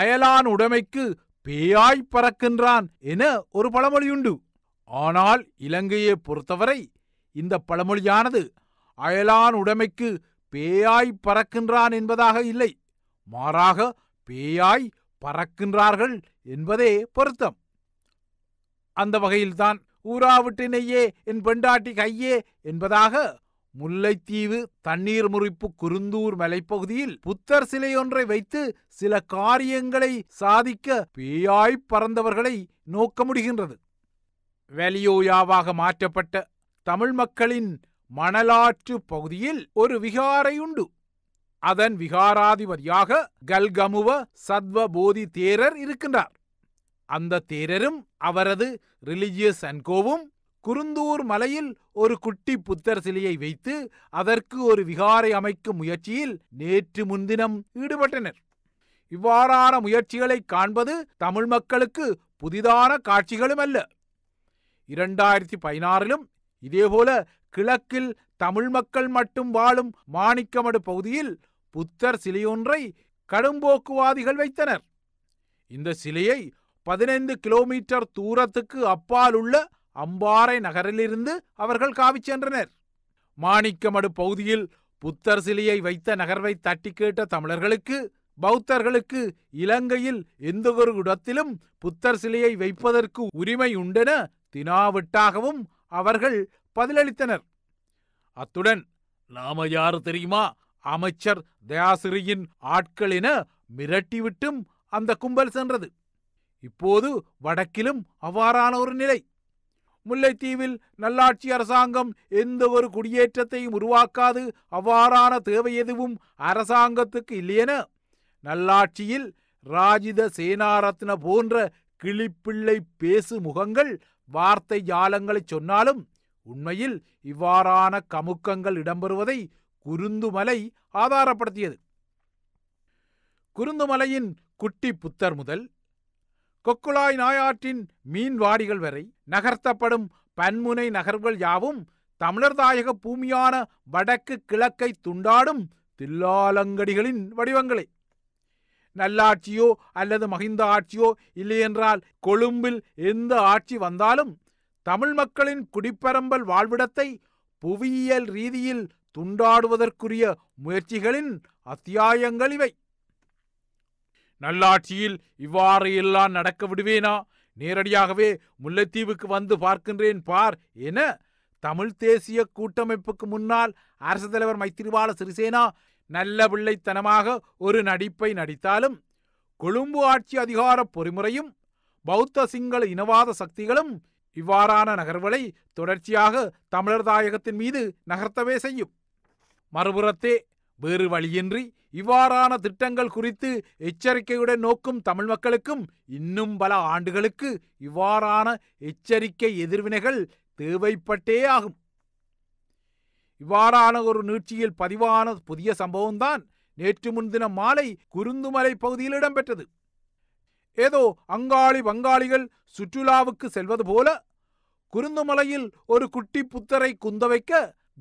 அயலான் உடைமைக்கு பேயாய் பறக்கின்றான் என ஒரு பழமொழியுண்டு ஆனால் இலங்கையை பொறுத்தவரை இந்த பழமொழியானது அயலான் உடைமைக்கு பேயாய் பறக்கின்றான் என்பதாக இல்லை மாறாக பேயாய் பறக்கின்றார்கள் என்பதே பொருத்தம் அந்த வகையில்தான் ஊராவிட்டினையே என் பெண்டாட்டி கையே என்பதாக முல்லைத்தீவு தண்ணீர் முறிப்பு குருந்தூர் மலைப்பகுதியில் புத்தர் சிலையொன்றை வைத்து சில காரியங்களை சாதிக்க பேயாய் பறந்தவர்களை நோக்க முடிகின்றது வெளியோயாவாக மாற்றப்பட்ட தமிழ் மக்களின் மணலாற்று பகுதியில் ஒரு விகாரை உண்டு அதன் விகாராதிபதியாக கல்கமுவ சத்வபோதி தேரர் இருக்கின்றார் அந்த தேரரும் அவரது ரிலிஜியஸ் அன்கோவும் குருந்தூர் மலையில் ஒரு குட்டி புத்தர் சிலையை வைத்து அதற்கு ஒரு விகாரை அமைக்கும் முயற்சியில் நேற்று முன்தினம் ஈடுபட்டனர் இவ்வாறான முயற்சிகளை காண்பது தமிழ் மக்களுக்கு புதிதான காட்சிகளும் அல்ல இரண்டாயிரத்தி பதினாறிலும் இதேபோல கிழக்கில் தமிழ் மக்கள் மட்டும் வாழும் மாணிக்கமடு பகுதியில் புத்தர் சிலையொன்றை கடும்போக்குவாதிகள் வைத்தனர் இந்த சிலையை பதினைந்து கிலோமீட்டர் தூரத்துக்கு அப்பால் உள்ள அம்பாறை நகரிலிருந்து அவர்கள் காவிச் சென்றனர் மாணிக்கமடு பகுதியில் புத்தர் சிலையை வைத்த நகர்வை தட்டி கேட்ட தமிழர்களுக்கு பௌத்தர்களுக்கு இலங்கையில் எந்த ஒரு இடத்திலும் புத்தர் சிலையை வைப்பதற்கு உரிமை உண்டென தினாவிட்டாகவும் அவர்கள் பதிலளித்தனர் அத்துடன் நாம யார் தெரியுமா அமைச்சர் தயாசிரியின் ஆட்கள் என மிரட்டிவிட்டும் அந்த கும்பல் சென்றது இப்போது வடக்கிலும் அவ்வாறான ஒரு நிலை முல்லைத்தீவில் நல்லாட்சி அரசாங்கம் எந்த ஒரு குடியேற்றத்தையும் உருவாக்காது அவ்வாறான தேவை எதுவும் அரசாங்கத்துக்கு இல்லையென நல்லாட்சியில் ராஜித சேனாரத்ன போன்ற கிளிப்பிள்ளை பேசு முகங்கள் வார்த்தை ஜாலங்களை சொன்னாலும் உண்மையில் இவ்வாறான கமுக்கங்கள் இடம்பெறுவதை குருந்துமலை ஆதாரப்படுத்தியது குருந்துமலையின் குட்டி புத்தர் முதல் கொக்குழாய் நாயாற்றின் மீன்வாடிகள் வரை நகர்த்தப்படும் பன்முனை நகர்வுகள் யாவும் தமிழர் தாயக பூமியான வடக்கு கிழக்கை துண்டாடும் தில்லாலங்கடிகளின் வடிவங்களே நல்லாட்சியோ அல்லது மகிந்த ஆட்சியோ இல்லையென்றால் கொழும்பில் எந்த ஆட்சி வந்தாலும் தமிழ் மக்களின் குடிப்பரம்பல் வாழ்விடத்தை புவியியல் ரீதியில் துண்டாடுவதற்குரிய முயற்சிகளின் அத்தியாயங்கள் இவை நல்லாட்சியில் இவ்வாறு எல்லாம் நடக்க விடுவேனா நேரடியாகவே முல்லைத்தீவுக்கு வந்து பார்க்கின்றேன் பார் என தமிழ் தேசிய கூட்டமைப்புக்கு முன்னால் அரசு தலைவர் மைத்திரிபால சிறிசேனா நல்ல பிள்ளைத்தனமாக ஒரு நடிப்பை நடித்தாலும் கொழும்பு ஆட்சி அதிகார பொறிமுறையும் பௌத்த சிங்கள இனவாத சக்திகளும் இவ்வாறான நகர்வுகளை தொடர்ச்சியாக தமிழர் தாயகத்தின் மீது நகர்த்தவே செய்யும் மறுபுறத்தே வேறு வழியின்றி இவ்வாறான திட்டங்கள் குறித்து எச்சரிக்கையுடன் நோக்கும் தமிழ் மக்களுக்கும் இன்னும் பல ஆண்டுகளுக்கு இவ்வாறான எச்சரிக்கை எதிர்வினைகள் தேவைப்பட்டே ஆகும் இவ்வாறான ஒரு நீட்சியில் பதிவான புதிய சம்பவம்தான் நேற்று முன்தினம் மாலை குருந்துமலை பகுதியில் இடம்பெற்றது ஏதோ அங்காளி வங்காளிகள் சுற்றுலாவுக்கு செல்வது போல குருந்துமலையில் ஒரு குட்டி புத்தரை குந்தவைக்க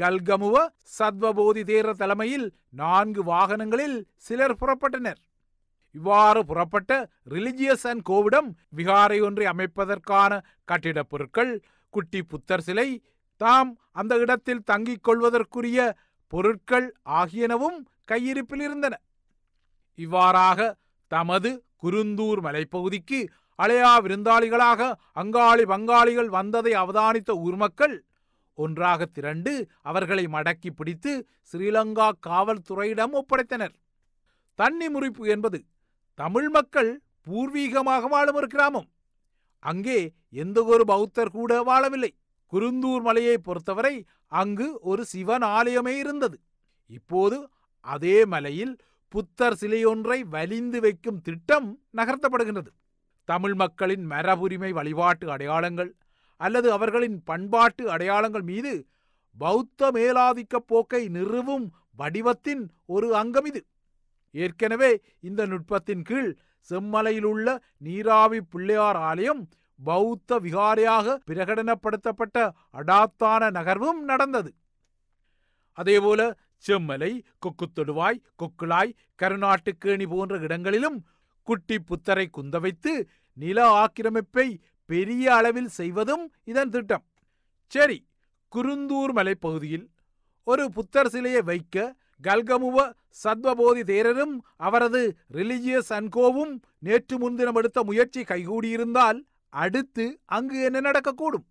கல்கமுவ சத்வபோதி தேர தலைமையில் நான்கு வாகனங்களில் சிலர் புறப்பட்டனர் இவ்வாறு புறப்பட்ட ரிலிஜியஸ் அண்ட் கோவிடம் விகாரை ஒன்றை அமைப்பதற்கான கட்டிடப் பொருட்கள் குட்டி புத்தர் சிலை தாம் அந்த இடத்தில் தங்கிக் கொள்வதற்குரிய பொருட்கள் ஆகியனவும் கையிருப்பில் இருந்தன இவ்வாறாக தமது குருந்தூர் மலைப்பகுதிக்கு அலையா விருந்தாளிகளாக அங்காளி பங்காளிகள் வந்ததை அவதானித்த ஊர் மக்கள் ஒன்றாக திரண்டு அவர்களை மடக்கி பிடித்து ஸ்ரீலங்கா காவல்துறையிடம் ஒப்படைத்தனர் தண்ணி முறிப்பு என்பது தமிழ் மக்கள் பூர்வீகமாக வாழும் ஒரு கிராமம் அங்கே எந்த ஒரு பௌத்தர் கூட வாழவில்லை குருந்தூர் மலையை பொறுத்தவரை அங்கு ஒரு சிவன் ஆலயமே இருந்தது இப்போது அதே மலையில் புத்தர் சிலையொன்றை வலிந்து வைக்கும் திட்டம் நகர்த்தப்படுகின்றது தமிழ் மக்களின் மரபுரிமை வழிபாட்டு அடையாளங்கள் அல்லது அவர்களின் பண்பாட்டு அடையாளங்கள் மீது பௌத்த மேலாதிக்க போக்கை நிறுவும் வடிவத்தின் ஒரு அங்கம் இது ஏற்கனவே இந்த நுட்பத்தின் கீழ் செம்மலையில் உள்ள நீராவி பிள்ளையார் ஆலயம் பௌத்த விகாரியாக பிரகடனப்படுத்தப்பட்ட அடாத்தான நகர்வும் நடந்தது அதேபோல செம்மலை கொக்குத்தொடுவாய் கொக்குளாய் கருநாட்டுக்கேணி போன்ற இடங்களிலும் குட்டி புத்தரை குந்தவைத்து நில ஆக்கிரமிப்பை பெரிய அளவில் செய்வதும் இதன் திட்டம் சரி குருந்தூர் மலைப்பகுதியில் ஒரு புத்தர் சிலையை வைக்க கல்கமுவ சத்வபோதி தேரரும் அவரது ரிலிஜியஸ் அன்கோவும் நேற்று முன்தினம் எடுத்த முயற்சி கைகூடியிருந்தால் அடுத்து அங்கு என்ன நடக்கக்கூடும்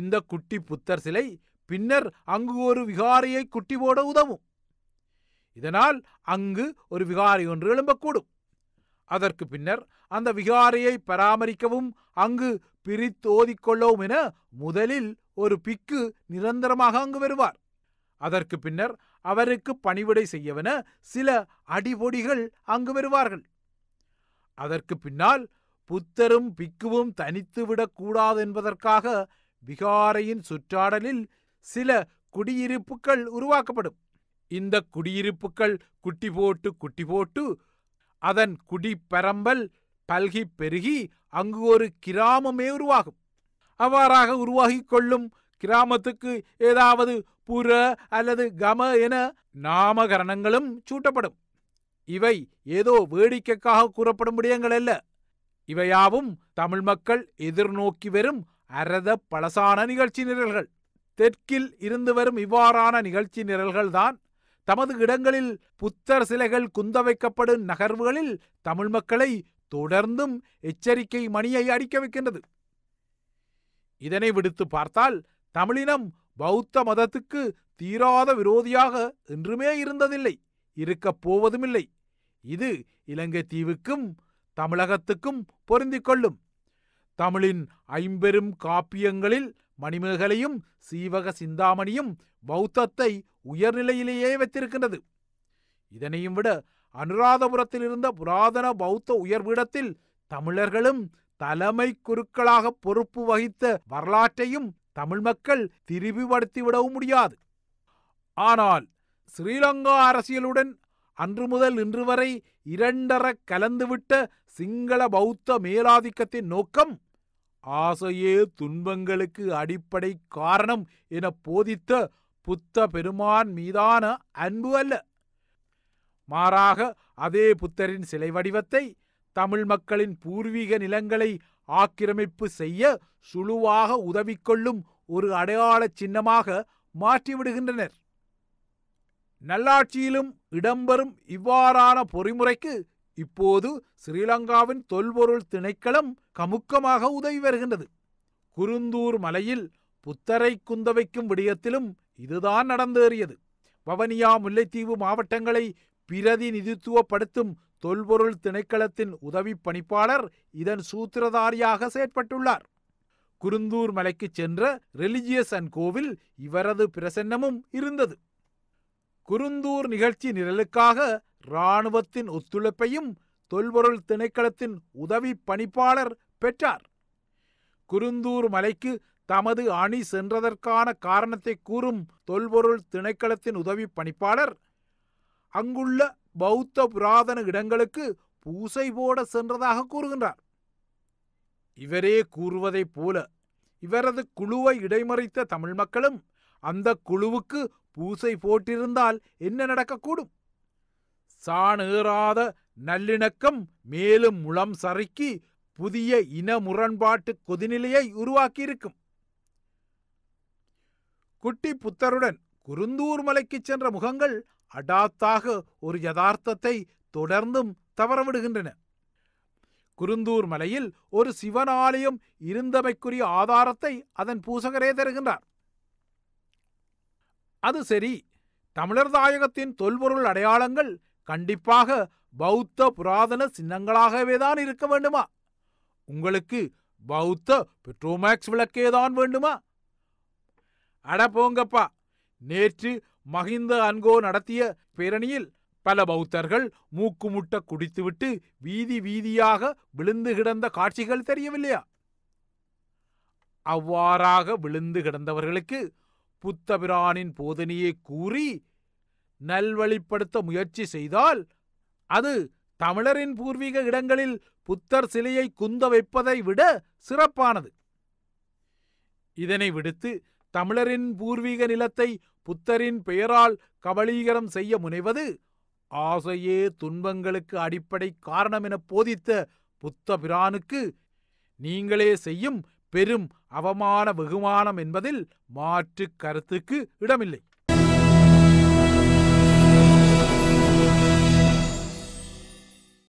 இந்த குட்டி புத்தர் சிலை பின்னர் அங்கு ஒரு விகாரியை குட்டி போட உதவும் இதனால் அங்கு ஒரு விகாரி ஒன்று எழும்பக்கூடும் அதற்கு பின்னர் அந்த விகாரையை பராமரிக்கவும் அங்கு ஓதிக்கொள்ளவும் என முதலில் ஒரு பிக்கு நிரந்தரமாக அங்கு வருவார் அதற்கு பின்னர் அவருக்கு பணிவிடை செய்யவென சில அடிபொடிகள் அங்கு வருவார்கள் அதற்கு பின்னால் புத்தரும் பிக்குவும் விடக்கூடாது என்பதற்காக விகாரையின் சுற்றாடலில் சில குடியிருப்புகள் உருவாக்கப்படும் இந்த குடியிருப்புகள் குட்டி போட்டு குட்டி போட்டு அதன் குடிப்பரம்பல் பல்கி பெருகி அங்கு ஒரு கிராமமே உருவாகும் அவ்வாறாக உருவாகி கொள்ளும் கிராமத்துக்கு ஏதாவது புற அல்லது கம என நாமகரணங்களும் சூட்டப்படும் இவை ஏதோ வேடிக்கைக்காக கூறப்படும் விடயங்கள் அல்ல இவையாவும் தமிழ் மக்கள் எதிர்நோக்கி வரும் அரத பழசான நிகழ்ச்சி நிரல்கள் தெற்கில் இருந்து வரும் இவ்வாறான நிகழ்ச்சி நிரல்கள்தான் தமது இடங்களில் புத்தர் சிலைகள் குந்தவைக்கப்படும் நகர்வுகளில் தமிழ் மக்களை தொடர்ந்தும் எச்சரிக்கை மணியை அடிக்க வைக்கின்றது இதனை விடுத்து பார்த்தால் தமிழினம் பௌத்த மதத்துக்கு தீராத விரோதியாக என்றுமே இருந்ததில்லை இருக்கப் போவதுமில்லை இது இலங்கை தீவுக்கும் தமிழகத்துக்கும் பொருந்திக்கொள்ளும் தமிழின் ஐம்பெரும் காப்பியங்களில் மணிமேகலையும் சீவக சிந்தாமணியும் பௌத்தத்தை உயர்நிலையிலேயே வைத்திருக்கின்றது இதனையும் விட அனுராதபுரத்தில் இருந்த புராதன பௌத்த உயர்விடத்தில் தமிழர்களும் தலைமை குருக்களாக பொறுப்பு வகித்த வரலாற்றையும் தமிழ் மக்கள் திரிவுபடுத்திவிடவும் முடியாது ஆனால் ஸ்ரீலங்கா அரசியலுடன் அன்று முதல் இன்று வரை இரண்டர கலந்துவிட்ட சிங்கள பௌத்த மேலாதிக்கத்தின் நோக்கம் ஆசையே துன்பங்களுக்கு அடிப்படை காரணம் என போதித்த புத்த பெருமான் மீதான அன்பு அல்ல மாறாக அதே புத்தரின் சிலை வடிவத்தை தமிழ் மக்களின் பூர்வீக நிலங்களை ஆக்கிரமிப்பு செய்ய சுழுவாக கொள்ளும் ஒரு அடையாள சின்னமாக மாற்றிவிடுகின்றனர் நல்லாட்சியிலும் இடம்பெறும் இவ்வாறான பொறிமுறைக்கு இப்போது ஸ்ரீலங்காவின் தொல்பொருள் திணைக்களம் கமுக்கமாக உதவி வருகின்றது குருந்தூர் மலையில் புத்தரை குந்தவைக்கும் விடயத்திலும் இதுதான் நடந்தேறியது வவனியா முல்லைத்தீவு மாவட்டங்களை பிரதிநிதித்துவப்படுத்தும் தொல்பொருள் திணைக்களத்தின் உதவி பணிப்பாளர் இதன் சூத்திரதாரியாக செயற்பட்டுள்ளார் குருந்தூர் மலைக்கு சென்ற ரிலிஜியஸ் அண்ட் கோவில் இவரது பிரசன்னமும் இருந்தது குருந்தூர் நிகழ்ச்சி நிரலுக்காக இராணுவத்தின் ஒத்துழைப்பையும் தொல்பொருள் திணைக்களத்தின் உதவி பணிப்பாளர் பெற்றார் குருந்தூர் மலைக்கு தமது அணி சென்றதற்கான காரணத்தை கூறும் தொல்பொருள் திணைக்களத்தின் உதவி பணிப்பாளர் அங்குள்ள பௌத்த புராதன இடங்களுக்கு பூசை போட சென்றதாக கூறுகின்றார் இவரே கூறுவதைப் போல இவரது குழுவை இடைமறித்த தமிழ் மக்களும் அந்த குழுவுக்கு பூசை போட்டிருந்தால் என்ன நடக்கக்கூடும் சாணேறாத நல்லிணக்கம் மேலும் முளம் சறுக்கி புதிய இன முரண்பாட்டு கொதிநிலையை உருவாக்கியிருக்கும் குட்டி புத்தருடன் குருந்தூர் மலைக்கு சென்ற முகங்கள் அடாத்தாக ஒரு யதார்த்தத்தை தொடர்ந்தும் தவறவிடுகின்றன குருந்தூர் மலையில் ஒரு சிவனாலயம் இருந்தமைக்குரிய ஆதாரத்தை அதன் பூசகரே தருகின்றார் அது சரி தமிழர் தாயகத்தின் தொல்பொருள் அடையாளங்கள் கண்டிப்பாக பௌத்த புராதன சின்னங்களாகவே தான் இருக்க வேண்டுமா உங்களுக்கு பௌத்த பெட்ரோமேக்ஸ் விளக்கே தான் வேண்டுமா அட போங்கப்பா நேற்று மஹிந்த அன்கோ நடத்திய பேரணியில் பல பௌத்தர்கள் மூக்குமுட்ட குடித்துவிட்டு வீதி வீதியாக விழுந்து கிடந்த காட்சிகள் தெரியவில்லையா அவ்வாறாக விழுந்து கிடந்தவர்களுக்கு புத்தபிரானின் போதனையை கூறி நல்வழிப்படுத்த முயற்சி செய்தால் அது தமிழரின் பூர்வீக இடங்களில் புத்தர் சிலையை குந்த வைப்பதை விட சிறப்பானது இதனை விடுத்து தமிழரின் பூர்வீக நிலத்தை புத்தரின் பெயரால் கபலீகரம் செய்ய முனைவது ஆசையே துன்பங்களுக்கு அடிப்படை காரணம் என போதித்த புத்த பிரானுக்கு நீங்களே செய்யும் பெரும் அவமான வெகுமானம் என்பதில் மாற்று கருத்துக்கு இடமில்லை